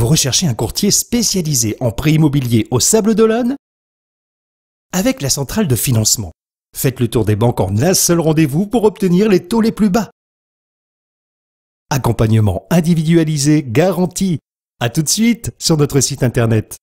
Vous recherchez un courtier spécialisé en prêt immobilier au Sable d'Olonne Avec la centrale de financement, faites le tour des banques en un seul rendez-vous pour obtenir les taux les plus bas. Accompagnement individualisé garanti. À tout de suite sur notre site internet.